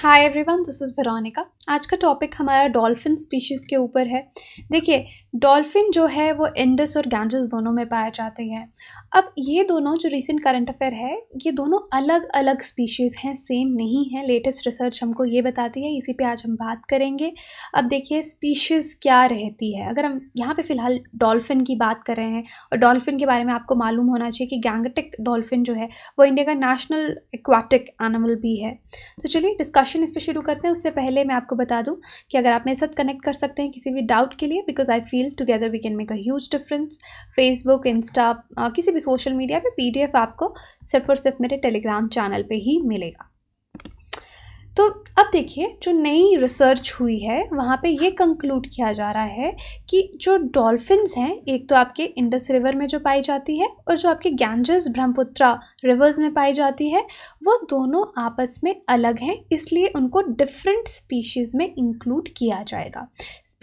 hi everyone this is Veronica आज का topic हमारा डॉल्फिन स्पीशीज़ के ऊपर है देखिए डॉल्फिन जो है वो इंडस और गैंजस दोनों में पाए जाते हैं अब ये दोनों जो रिसेंट करंट अफेयर है ये दोनों अलग अलग स्पीशीज़ हैं सेम नहीं है लेटेस्ट रिसर्च हमको ये बताती है इसी पे आज हम बात करेंगे अब देखिए स्पीशीज़ क्या रहती है अगर हम यहाँ पर फ़िलहाल डॉल्फिन की बात कर रहे हैं और डॉल्फिन के बारे में आपको मालूम होना चाहिए कि गैंगटिक डॉल्फिन जो है वो इंडिया का नेशनल एक्वाटिक एनिमल भी है तो चलिए डिस्कस क्वेश्चन इस पर शुरू करते हैं उससे पहले मैं आपको बता दूं कि अगर आप मेरे साथ कनेक्ट कर सकते हैं किसी भी डाउट के लिए because I feel together we can make a huge difference Facebook Insta किसी भी सोशल मीडिया पे पीडीएफ आपको सिर्फ और सिर्फ मेरे टेलीग्राम चैनल पे ही मिलेगा तो अब देखिए जो नई रिसर्च हुई है वहाँ पे ये कंक्लूड किया जा रहा है कि जो डॉल्फिन्स हैं एक तो आपके इंडस रिवर में जो पाई जाती है और जो आपके गैंजस ब्रह्मपुत्रा रिवर्स में पाई जाती है वो दोनों आपस में अलग हैं इसलिए उनको डिफरेंट स्पीशीज़ में इंक्लूड किया जाएगा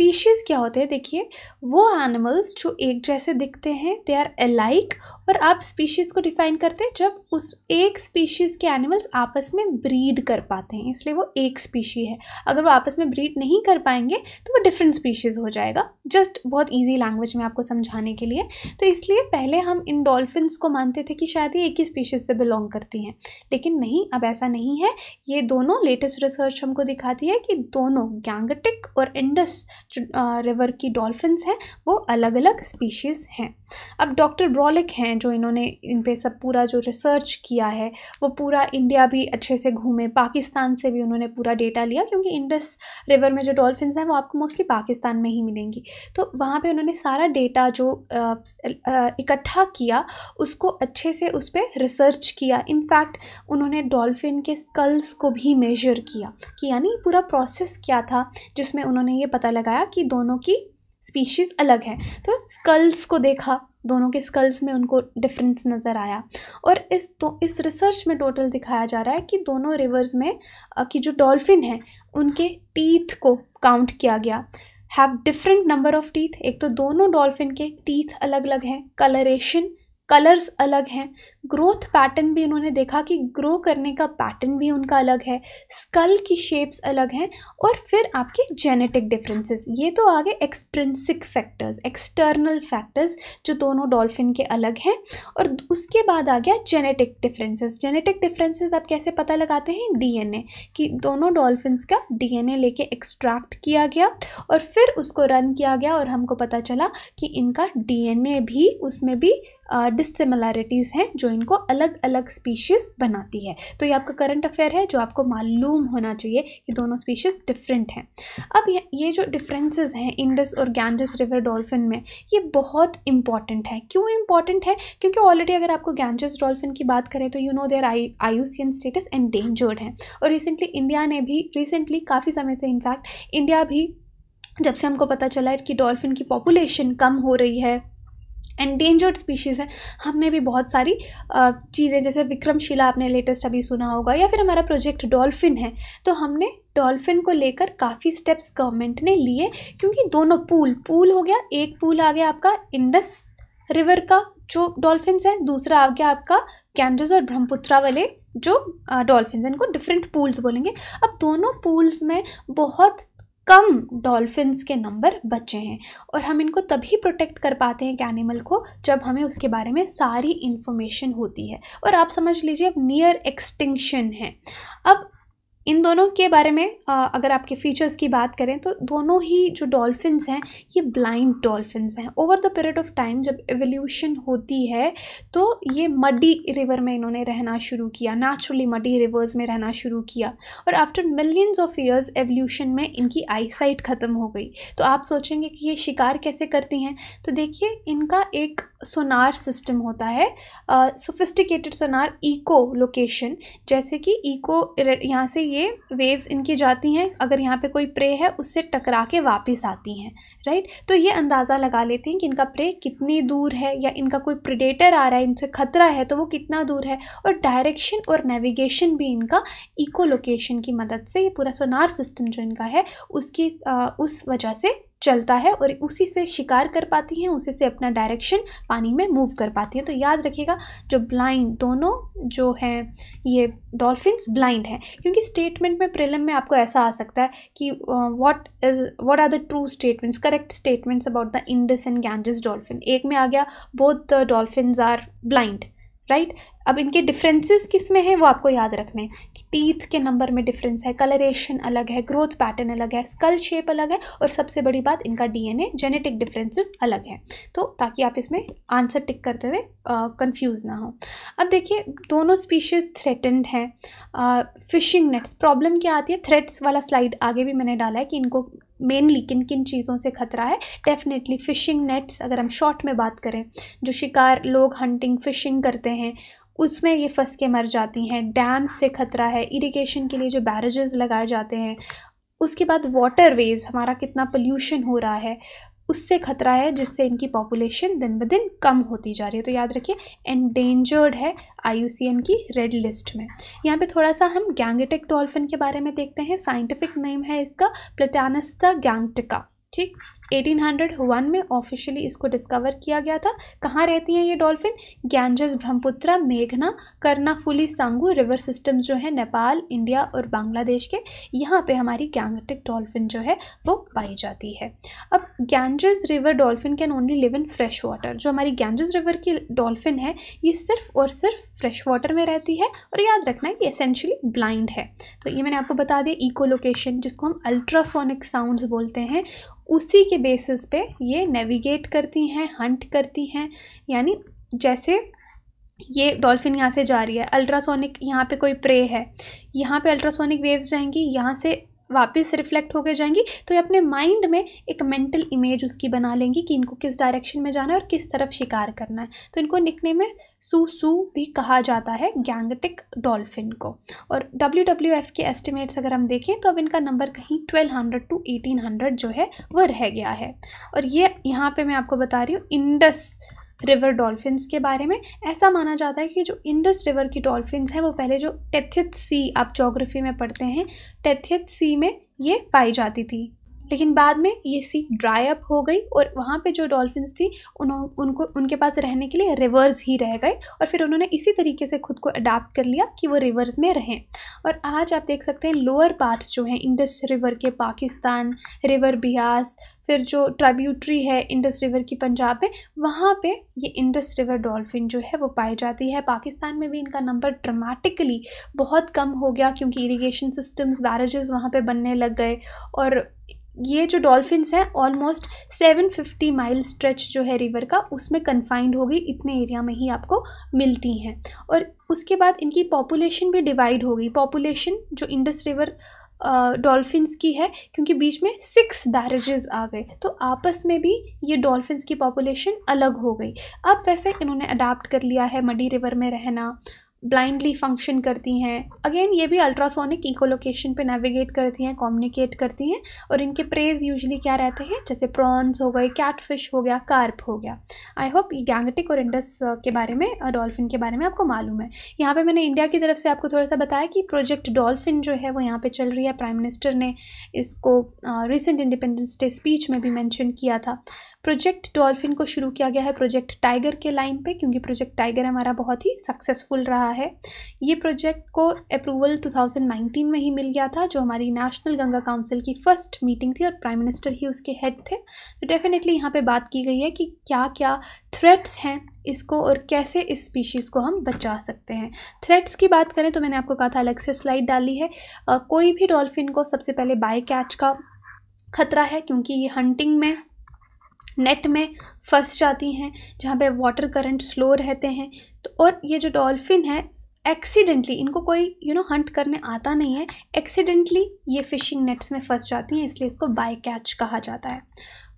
स्पीशीज़ क्या होते हैं देखिए वो एनिमल्स जो एक जैसे दिखते हैं दे आर अलाइक और आप स्पीशीज़ को डिफाइन करते हैं जब उस एक स्पीशीज़ के एनिमल्स आपस में ब्रीड कर पाते हैं इसलिए वो एक स्पीशी है अगर वो आपस में ब्रीड नहीं कर पाएंगे तो वो डिफरेंट स्पीशीज़ हो जाएगा जस्ट बहुत ईजी लैंग्वेज में आपको समझाने के लिए तो इसलिए पहले हम इन डॉल्फिन्स को मानते थे कि शायद ये एक ही स्पीशीज़ से बिलोंग करती हैं लेकिन नहीं अब ऐसा नहीं है ये दोनों लेटेस्ट रिसर्च हमको दिखाती है कि दोनों गैंगटिक और इंडस रिवर की डॉल्फिन्स हैं वो अलग अलग स्पीशीज़ हैं अब डॉक्टर ब्रॉलिक हैं जो इन्होंने इन पर सब पूरा जो रिसर्च किया है वो पूरा इंडिया भी अच्छे से घूमे पाकिस्तान से भी उन्होंने पूरा डेटा लिया क्योंकि इंडस रिवर में जो डॉल्फिन्स हैं वो आपको मोस्टली पाकिस्तान में ही मिलेंगी तो वहाँ पर उन्होंने सारा डेटा जो इकट्ठा किया उसको अच्छे से उस पर रिसर्च किया इनफैक्ट उन्होंने डॉल्फिन के स्कल्स को भी मेजर किया कि यानी पूरा प्रोसेस क्या था जिसमें उन्होंने ये पता लगाया पाया कि दोनों की स्पीशीज़ अलग है तो स्कल्स को देखा दोनों के स्कल्स में उनको डिफरेंस नज़र आया और इस तो इस रिसर्च में टोटल दिखाया जा रहा है कि दोनों रिवर्स में की जो डॉल्फिन हैं उनके टीथ को काउंट किया गया have different number of teeth एक तो दोनों डॉल्फिन के टीथ अलग अलग हैं कलरेशन कलर्स अलग हैं ग्रोथ पैटर्न भी उन्होंने देखा कि ग्रो करने का पैटर्न भी उनका अलग है स्कल की शेप्स अलग हैं और फिर आपके जेनेटिक डिफरेंसेस ये तो आ गए एक्सट्रेंसिक फैक्टर्स एक्सटर्नल फैक्टर्स जो दोनों डॉल्फिन के अलग हैं और उसके बाद आ गया जेनेटिक डिफरेंसेस जेनेटिक डिफरेंसेस आप कैसे पता लगाते हैं डीएनए कि दोनों डॉल्फिन का डीएनए लेके एक्सट्रैक्ट किया गया और फिर उसको रन किया गया और हमको पता चला कि इनका डीएनए भी उसमें भी डिसिमिलैरिटीज हैं जो इनको अलग अलग स्पीशीज़ बनाती है तो ये आपका करंट अफेयर है जो आपको मालूम होना चाहिए कि दोनों स्पीशीज़ डिफरेंट हैं अब ये जो डिफरेंसेस हैं इंडस और गैंजस रिवर डॉल्फिन में ये बहुत इंपॉर्टेंट है क्यों इंपॉर्टेंट है क्योंकि ऑलरेडी अगर आपको गैंजस डॉल्फिन की बात करें तो you know there I IUCN status endangered है और रिसेंटली इंडिया ने भी रिसेंटली काफ़ी समय से इनफैक्ट इंडिया भी जब से हमको पता चला है कि डॉल्फिन की पॉपुलेशन कम हो रही है एंडेंजर्ड स्पीशीज़ हैं हमने भी बहुत सारी चीज़ें जैसे विक्रमशिला आपने लेटेस्ट अभी सुना होगा या फिर हमारा प्रोजेक्ट डॉल्फिन है तो हमने डॉल्फिन को लेकर काफ़ी स्टेप्स गवर्नमेंट ने लिए क्योंकि दोनों पूल पूल हो गया एक पूल आ गया आपका इंडस रिवर का जो डॉल्फिन्स हैं दूसरा आ गया आपका कैंडस और ब्रह्मपुत्रा वाले जो डॉल्फिन इनको डिफरेंट पूल्स बोलेंगे अब दोनों पूल्स में बहुत कम डॉल्फिन्स के नंबर बचे हैं और हम इनको तभी प्रोटेक्ट कर पाते हैं एक एनिमल को जब हमें उसके बारे में सारी इन्फॉर्मेशन होती है और आप समझ लीजिए अब नियर एक्सटिंक्शन है अब इन दोनों के बारे में अगर आपके फीचर्स की बात करें तो दोनों ही जो डॉल्फिन्स हैं ये ब्लाइंड डॉल्फिन्स हैं over the period of time जब एवोल्यूशन होती है तो ये मडी रिवर में इन्होंने रहना शुरू किया नेचुरली मडी रिवर्स में रहना शुरू किया और after millions of years evolution में इनकी आईसाइट ख़त्म हो गई तो आप सोचेंगे कि ये शिकार कैसे करती हैं तो देखिए इनका एक सोनार सिस्टम होता है सोफिस्टिकेटेड सोनार इको लोकेशन जैसे कि इको यहाँ से ये वेव्स इनकी जाती हैं अगर यहाँ पे कोई प्रे है उससे टकरा के वापस आती हैं राइट तो ये अंदाज़ा लगा लेती हैं कि इनका प्रे कितनी दूर है या इनका कोई प्रिडेटर आ रहा है इनसे खतरा है तो वो कितना दूर है और डायरेक्शन और नेविगेशन भी इनका इको लोकेशन की मदद से ये पूरा सोनार सिस्टम जो इनका है उसकी आ, उस वजह से चलता है और उसी से शिकार कर पाती हैं उसी से अपना डायरेक्शन पानी में मूव कर पाती हैं तो याद रखिएगा जो ब्लाइंड दोनों जो हैं ये डॉल्फिन्स ब्लाइंड हैं क्योंकि स्टेटमेंट में प्रिलम में आपको ऐसा आ सकता है कि what is what are the true statements correct statements about the Indus and Ganges dolphin एक में आ गया both the dolphin are blind right अब इनके डिफ्रेंसेज किस में हैं वो आपको याद रखने हैं टीथ के नंबर में डिफरेंस है कलरेशन अलग है ग्रोथ पैटर्न अलग है स्कल शेप अलग है और सबसे बड़ी बात इनका डीएनए जेनेटिक डिफरेंसेस अलग है तो ताकि आप इसमें आंसर टिक करते हुए कंफ्यूज ना हो अब देखिए दोनों स्पीशीज़ थ्रेटेंड हैं फिशिंग नेट्स प्रॉब्लम क्या आती है थ्रेट्स वाला स्लाइड आगे भी मैंने डाला है कि इनको मेनली किन किन चीज़ों से खतरा है डेफिनेटली फ़िशिंग नेट्स अगर हम शॉर्ट में बात करें जो शिकार लोग हंटिंग फ़िशिंग करते हैं उसमें ये फंस के मर जाती हैं डैम से ख़तरा है इरिगेशन के लिए जो बैरेजेस लगाए जाते हैं उसके बाद वाटर वेज हमारा कितना पोल्यूशन हो रहा है उससे खतरा है जिससे इनकी पॉपुलेशन दिन ब दिन कम होती जा रही है तो याद रखिए एंडेंजर्ड है आई की रेड लिस्ट में यहाँ पे थोड़ा सा हम गैंगटिक डॉल्फिन के बारे में देखते हैं साइंटिफिक नेम है इसका प्लेटानस्ता गैंगटिका ठीक 1801 में ऑफिशियली इसको डिस्कवर किया गया था कहाँ रहती हैं ये डॉल्फिन गैंजस ब्रह्मपुत्रा मेघना कर्नाफुली सांगू रिवर सिस्टम्स जो है नेपाल इंडिया और बांग्लादेश के यहाँ पे हमारी गैंगटिक डॉल्फिन जो है वो पाई जाती है अब Ganges river dolphin can only live in fresh water जो हमारी गैंजस रिवर की डॉल्फिन है ये सिर्फ और सिर्फ फ्रेश वाटर में रहती है और याद रखना है कि एसेंशली ब्लाइंड है तो ये मैंने आपको बता दिया इको लोकेशन जिसको हम अल्ट्रासोनिक साउंड्स बोलते हैं उसी के बेसिस पे ये नेविगेट करती हैं हंट करती हैं यानी जैसे ये डॉल्फिन यहाँ से जा रही है अल्ट्रासोनिक यहाँ पे कोई प्रे है यहाँ पे अल्ट्रासोनिक वेव्स जाएंगी यहाँ से वापस रिफ्लेक्ट होकर जाएंगी तो ये अपने माइंड में एक मेंटल इमेज उसकी बना लेंगी कि इनको किस डायरेक्शन में जाना है और किस तरफ शिकार करना है तो इनको निकने में सू सू भी कहा जाता है गैंगटिक डॉल्फिन को और डब्ल्यू डब्ल्यू एफ के एस्टिमेट्स अगर हम देखें तो अब इनका नंबर कहीं twelve hundred to eighteen hundred जो है वह रह गया है और ये यहाँ पर मैं आपको बता रही हूँ इंडस रिवर डॉल्फिन्स के बारे में ऐसा माना जाता है कि जो इंडस रिवर की डॉल्फिन्स हैं वो पहले जो टेथियत सी आप जोग्राफी में पढ़ते हैं टेथियत सी में ये पाई जाती थी लेकिन बाद में ये सी ड्राई अप हो गई और वहाँ पे जो डॉल्फिन्स थी उन्हों उनको उनके पास रहने के लिए रिवर्स ही रह गए और फिर उन्होंने इसी तरीके से खुद को अडाप्ट कर लिया कि वो रिवर्स में रहें और आज आप देख सकते हैं लोअर पार्ट्स जो हैं इंडस रिवर के पाकिस्तान रिवर ब्यास फिर जो ट्राब्यूट्री है इंडस रिवर की पंजाब में वहाँ पे ये इंडस रिवर डॉल्फिन जो है वो पाई जाती है पाकिस्तान में भी इनका नंबर ड्रामेटिकली बहुत कम हो गया क्योंकि इरिगेशन सिस्टम्स बैरेजेस वहाँ पे बनने लग गए और ये जो डॉल्फिन्स हैं ऑलमोस्ट 750 माइल स्ट्रेच जो है रिवर का उसमें कन्फाइंड होगी इतने एरिया में ही आपको मिलती हैं और उसके बाद इनकी पॉपुलेशन भी डिवाइड होगी पॉपुलेशन जो इंडस रिवर डॉल्फिन्स की है क्योंकि बीच में सिक्स बैरेजेस आ गए तो आपस में भी ये डॉल्फिन्स की पॉपुलेशन अलग हो गई अब वैसे इन्होंने अडाप्ट कर लिया है मडी रिवर में रहना ब्लाइंडली फंक्शन करती हैं अगेन ये भी अल्ट्रासोनिक इकोलोकेशन पे नेविगेट करती हैं कम्युनिकेट करती हैं और इनके प्रेज यूजली क्या रहते हैं जैसे प्रॉन्स हो गए कैटफिश हो गया कार्प हो गया आई होप ये गैंगटिक और इंडस uh, के बारे में डॉल्फिन uh, के बारे में आपको मालूम है यहाँ पर मैंने इंडिया की तरफ से आपको थोड़ा सा बताया कि प्रोजेक्ट डॉल्फिन जो है वो यहाँ पर चल रही है प्राइम मिनिस्टर ने इसको रिसेंट इंडिपेंडेंस डे स्पीच में भी मैंशन किया था प्रोजेक्ट डॉल्फिन को शुरू किया गया है प्रोजेक्ट टाइगर के लाइन पे क्योंकि प्रोजेक्ट टाइगर हमारा बहुत ही सक्सेसफुल रहा है ये प्रोजेक्ट को अप्रूवल 2019 में ही मिल गया था जो हमारी नेशनल गंगा काउंसिल की फर्स्ट मीटिंग थी और प्राइम मिनिस्टर ही उसके हेड थे तो डेफिनेटली यहाँ पर बात की गई है कि क्या क्या थ्रेट्स हैं इसको और कैसे इस स्पीशीज़ को हम बचा सकते हैं थ्रेट्स की बात करें तो मैंने आपको कहा था अलग से स्लाइड डाली है आ, कोई भी डॉल्फिन को सबसे पहले बाय कैच का खतरा है क्योंकि ये हंटिंग में नेट में फंस जाती हैं जहाँ पे वाटर करंट स्लो रहते हैं तो और ये जो डॉल्फिन है एक्सीडेंटली इनको कोई यू नो हंट करने आता नहीं है एक्सीडेंटली ये फ़िशिंग नेट्स में फंस जाती हैं इसलिए इसको बाई कैच कहा जाता है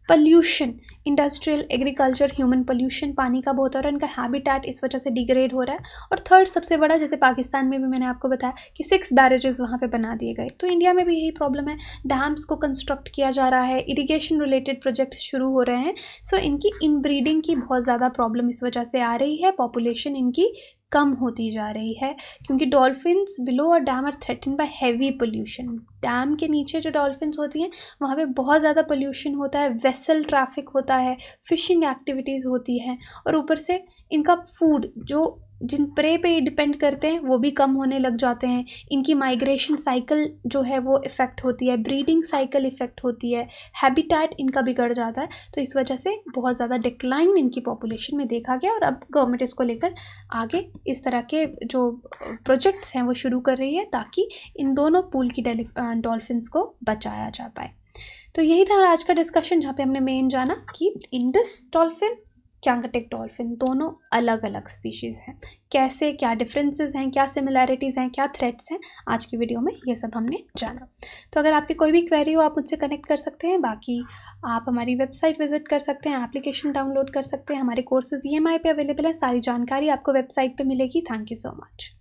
pollution industrial agriculture human pollution पानी का बहुत हो रहा है उनका हैबिटेट इस वजह से डिग्रेड हो रहा है और थर्ड सबसे बड़ा जैसे पाकिस्तान में भी मैंने आपको बताया कि सिक्स बैरेजेस वहाँ पे बना दिए गए तो इंडिया में भी यही प्रॉब्लम है डैम्स को कंस्ट्रक्ट किया जा रहा है इरीगेशन रिलेटेड प्रोजेक्ट शुरू हो रहे हैं सो so, इनकी इनब्रीडिंग की बहुत ज़्यादा प्रॉब्लम इस वजह से आ रही है पॉपुलेशन इनकी कम होती जा रही है क्योंकि डॉल्फिन्स बिलो और dam are threaten by heavy pollution dam के नीचे जो डॉल्फिन्स होती हैं वहाँ पे बहुत ज़्यादा पोल्यूशन होता है वेसल ट्रैफिक होता है फिशिंग एक्टिविटीज़ होती हैं और ऊपर से इनका फूड जो जिन प्रे पे डिपेंड करते हैं वो भी कम होने लग जाते हैं इनकी माइग्रेशन साइकिल जो है वो इफ़ेक्ट होती है ब्रीडिंग साइकिल इफ़ेक्ट होती है हैबिटेट इनका बिगड़ जाता है तो इस वजह से बहुत ज़्यादा डिक्लाइन इनकी पॉपुलेशन में देखा गया और अब गवर्नमेंट इसको लेकर आगे इस तरह के जो प्रोजेक्ट्स हैं वो शुरू कर रही है ताकि इन दोनों पूल की डॉल्फिन्स को बचाया जा पाए तो यही था आज का डिस्कशन जहाँ पे हमने मेन जाना कि इंडस डॉल्फिन कैंकटेक डॉल्फिन दोनों अलग अलग स्पीशीज़ हैं कैसे क्या डिफरेंसेस हैं क्या सिमिलैरिटीज़ हैं क्या थ्रेट्स हैं आज की वीडियो में ये सब हमने जाना तो अगर आपकी कोई भी क्वेरी हो आप मुझसे कनेक्ट कर सकते हैं बाकी आप हमारी वेबसाइट विजिट कर सकते हैं एप्लीकेशन डाउनलोड कर सकते हैं हमारे कोर्सेज ई एम अवेलेबल है सारी जानकारी आपको वेबसाइट पर मिलेगी थैंक यू सो मच